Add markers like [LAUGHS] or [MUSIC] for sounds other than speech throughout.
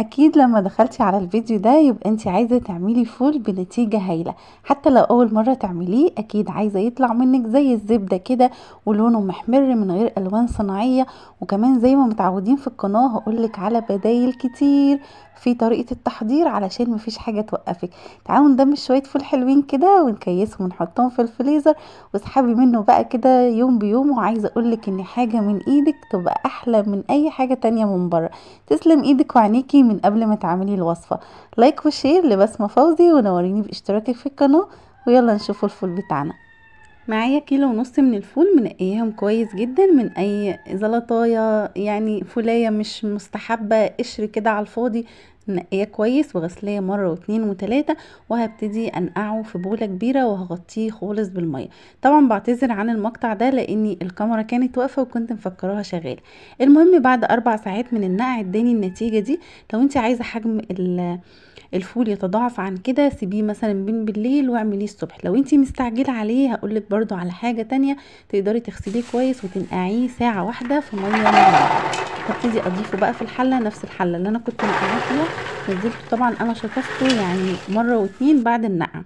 اكيد لما دخلتي على الفيديو ده يبقى انت عايزه تعملي فول بنتيجه هايله حتى لو اول مره تعمليه اكيد عايزه يطلع منك زي الزبده كده ولونه محمر من غير الوان صناعيه وكمان زي ما متعودين في القناه هقولك على بدايل كتير في طريقه التحضير علشان مفيش حاجه توقفك تعالوا ندمج شويه فول حلوين كده ونكيسهم ونحطهم في الفريزر واسحبي منه بقى كده يوم بيوم وعايزه اقولك ان حاجه من ايدك تبقى احلى من اي حاجه تانية من بره تسلم ايدك وعينيكي من قبل ما تعملي الوصفة لايك وشير لبسمة فوزي ونوريني باشتراكك في القناة ويلا نشوف الفول بتاعنا معايا كيلو ونص من الفول منقيهم كويس جدا من اي زلطايه يعني فوليه مش مستحبه قشر كده على الفاضي نقيه كويس وغسليه مره واتنين وتلاته وهبتدي انقعه في بوله كبيره وهغطيه خالص بالميه طبعا بعتذر عن المقطع ده لاني الكاميرا كانت واقفه وكنت مفكراها شغاله المهم بعد اربع ساعات من النقع اداني النتيجه دي لو انت عايزه حجم الفول يتضاعف عن كده سيبيه مثلا بين بالليل واعمليه الصبح لو انت مستعجله عليه هقولك برضو على حاجه تانية تقدري تغسليه كويس وتنقعيه ساعه واحده في ميه مرة. هبتدي اضيفه بقى في الحله نفس الحله اللي انا كنت نقعاه فيها نزلته طبعا انا شطفته يعني مره واتنين بعد النقع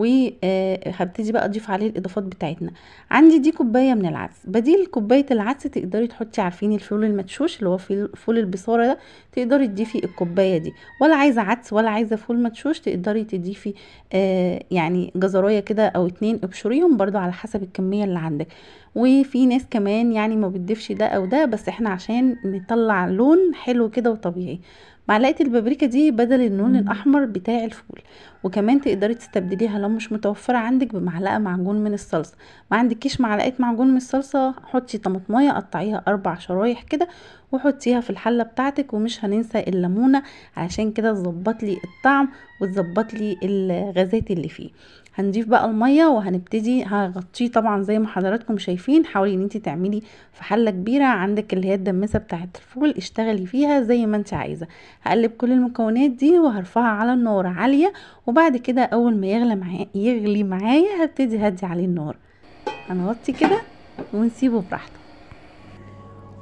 وهبتدي آه، بقى اضيف عليه الاضافات بتاعتنا عندي دي كوبايه من العدس بديل كوبايه العدس تقدري تحطي عارفين الفول المدشوش اللي هو فول البصاره ده تقدري تضيفي الكوبايه دي ولا عايزه عدس ولا عايزه فول مدشوش تقدري تضيفي آه يعني جزرايه كده او اتنين ابشريهم برضو على حسب الكميه اللي عندك وفي ناس كمان يعني ما بتضيفش ده او ده بس احنا عشان نطلع لون حلو كده وطبيعي معلقه البابريكا دي بدل اللون الاحمر بتاع الفول وكمان تقدري تستبدليها لو مش متوفره عندك بمعلقه معجون من الصلصه ما عندكيش معلقه معجون من الصلصه حطي طماطمايه قطعيها اربع شرايح كده وحطيها في الحله بتاعتك ومش هننسى الليمونه علشان كده تظبط لي الطعم وتظبط لي الغازات اللي فيه هنضيف بقى المية وهنبتدي هغطيه طبعا زي ما حضراتكم شايفين حاولي ان انت تعملي في حلة كبيرة عندك اللي هي الدمسة بتاعت الفول اشتغلي فيها زي ما انت عايزة هقلب كل المكونات دي وهرفعها على النار عالية وبعد كده اول ما يغلى معايا يغلي معايا هبتدي هدي عليه النار هنغطي كده ونسيبه براحته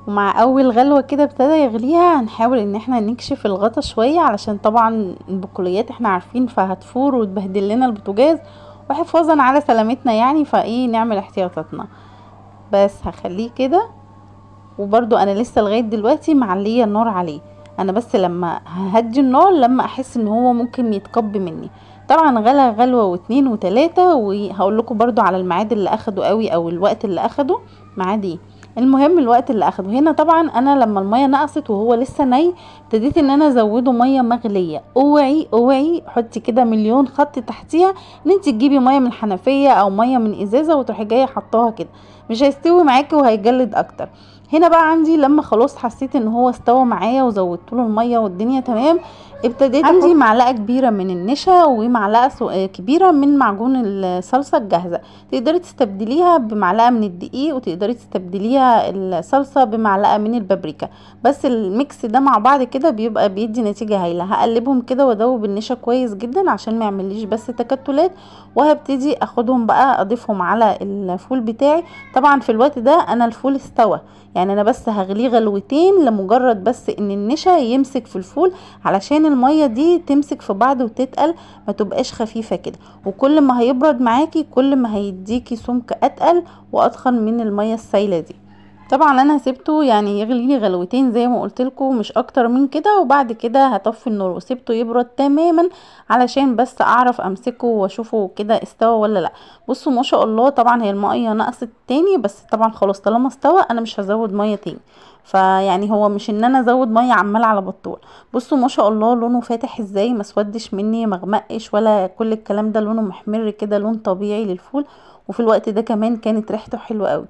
ومع اول غلوه كده ابتدى يغليها هنحاول ان احنا نكشف الغطا شويه علشان طبعا البقوليات احنا عارفين فهتفور وتبهدل لنا البوتاجاز وحفاظا على سلامتنا يعني فايه نعمل احتياطاتنا بس هخليه كده وبرضو انا لسه لغايه دلوقتي معليه النار عليه انا بس لما ههدي النار لما احس ان هو ممكن يتكب مني طبعا غلا غلوه واتنين وتلاته وهقول لكم برضو على الميعاد اللي اخده قوي او الوقت اللي اخده ميعاد ايه المهم الوقت اللي اخده هنا طبعا انا لما الميه نقصت وهو لسه ني ابتديت ان انا ازوده ميه مغليه اوعي اوعي حطي كده مليون خط تحتيها ان انت تجيبي ميه من الحنفيه او ميه من ازازه وتروحي جايه حطاها كده مش هيستوي معاكي وهيجلد اكتر هنا بقى عندي لما خلاص حسيت ان هو استوى معايا وزودت له الميه والدنيا تمام ابتديت ادي معلقه كبيره من النشا ومعلقه آه، كبيره من معجون الصلصه الجاهزه تقدري تستبدليها بمعلقه من الدقيق وتقدري تستبدليها الصلصه بمعلقه من البابريكا بس الميكس ده مع بعض كده بيبقى بيدي نتيجه هايله هقلبهم كده وادوب النشا كويس جدا عشان ما يعمليش بس تكتلات وهبتدي اخدهم بقى اضيفهم على الفول بتاعي طبعا في الوقت ده انا الفول استوى يعني انا بس هغليه غلوتين لمجرد بس ان النشا يمسك في الفول علشان الميه دي تمسك في بعض وتتقل ما تبقاش خفيفه كده وكل ما هيبرد معاكي كل ما هيديكي سمك اتقل واتخن من الميه السايله دي طبعا انا سبته يعني يغلي لي غلوتين زي ما قلت لكم مش اكتر من كده وبعد كده هطفي النور وسبته يبرد تماما علشان بس اعرف امسكه واشوفه كده استوى ولا لا بصوا ما شاء الله طبعا هي الميه نقصت تاني بس طبعا خلاص طالما استوى انا مش هزود ميه تاني فيعني هو مش ان انا ازود ميه عمال على بطال بصوا ما شاء الله لونه فاتح ازاي ما سودش مني مغمقش ولا كل الكلام ده لونه محمر كده لون طبيعي للفول وفي الوقت ده كمان كانت ريحته حلوه قوي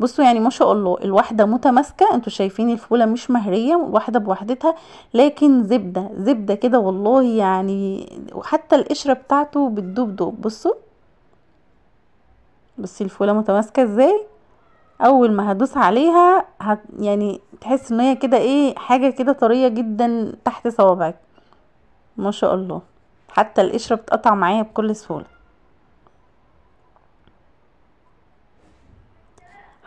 بصوا يعني ما شاء الله الواحده متماسكه انتوا شايفين الفوله مش مهريه واحده بوحدتها لكن زبده زبده كده والله يعني وحتى القشره بتاعته بتدوب دوب بصوا بصي الفوله متماسكه ازاي اول ما هدوس عليها هت يعني تحس ان هي كده ايه حاجه كده طريه جدا تحت صوابعك ما شاء الله حتى القشره بتقطع معايا بكل سهوله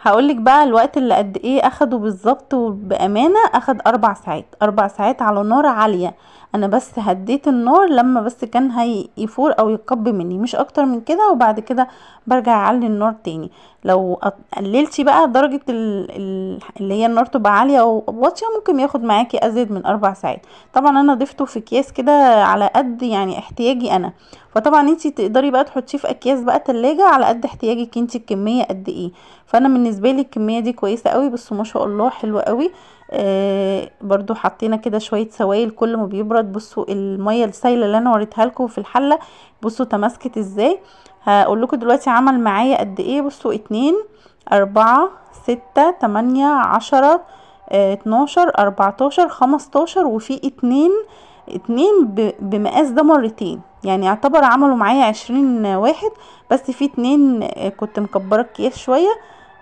هقولك بقى الوقت اللي قد ايه اخده بالظبط وبامانه اخد اربع ساعات اربع ساعات على نار عاليه انا بس هديت النار لما بس كان هيفور او يتقب مني مش اكتر من كده وبعد كده برجع اعلي النار تاني لو قللتي بقى درجه اللي هي النار تبقى عاليه وواطيه ممكن ياخد معاكي ازيد من اربع ساعات طبعا انا ضفته في اكياس كده على قد يعني احتياجي انا فطبعا انتي تقدري بقى تحطيه في اكياس بقى تلاجة على قد احتياجك انتي الكميه قد ايه فانا من بالنسبه لي الكميه دي كويسه قوي بس ما شاء الله حلوه قوي آه برضو حطينا كده شويه سوائل كل ما بيبرد بصوا الميه السايله اللي انا وريتها لكم في الحله بصوا تماسكت ازاي هقول لكم دلوقتي عمل معايا قد ايه بصوا اتنين اربعة ستة تمانية عشرة آه، اتناشر اربعتاشر خمستاشر وفي اتنين اتنين بمقاس ده مرتين يعني اعتبر عملوا معايا عشرين واحد بس في اتنين آه، كنت مكبره الكيس شويه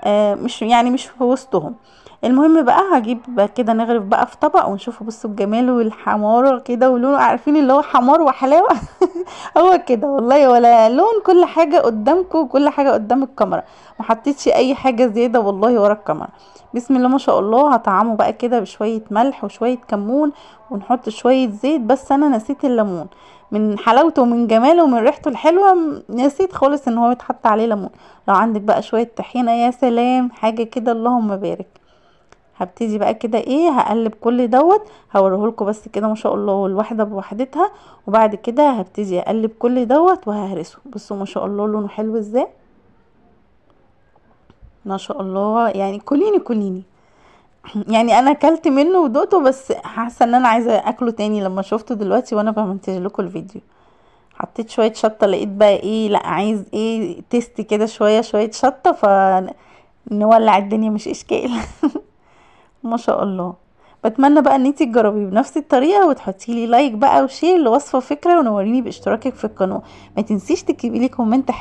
آه، مش يعني مش في وسطهم المهم بقى هجيب بقى كده نغرف بقى في طبق ونشوفه بصوا الجمال والحماره كده ولونه عارفين اللي هو حمار وحلاوه [LAUGHS] هو كده والله ولا لون كل حاجه قدامكم وكل حاجه قدام الكاميرا محطيتش اي حاجه زياده والله ورا الكاميرا بسم الله ما شاء الله هطعمه بقى كده بشويه ملح وشويه كمون ونحط شويه زيت بس انا نسيت الليمون من حلاوته ومن جماله ومن ريحته الحلوه نسيت خالص ان هو يتحط عليه ليمون لو عندك بقى شويه طحينه يا سلام حاجه كده اللهم بارك هبتدي بقى كده ايه هقلب كل دوت لكم بس كده ما شاء الله الواحده بوحدتها وبعد كده هبتدي اقلب كل دوت وههرسه بصوا ما شاء الله لونه حلو ازاي ما شاء الله يعني كليني كليني [CLEARS THROAT] يعني انا اكلت منه ودقته بس حاسه ان انا عايزه اكله تاني لما شفته دلوقتي وانا بمنتج لكم الفيديو حطيت شويه شطه لقيت بقى ايه لا عايز ايه تيست كده شويه شويه شطه فنولع الدنيا مش اشكال [LAUGHS] ما شاء الله بتمنى بقى ان انتي تجربيه بنفس الطريقه وتحطي لي لايك بقى وشير لوصفه وفكره ونوريني باشتراكك في القناه ما تنسيش تكتبي لي كومنت حلو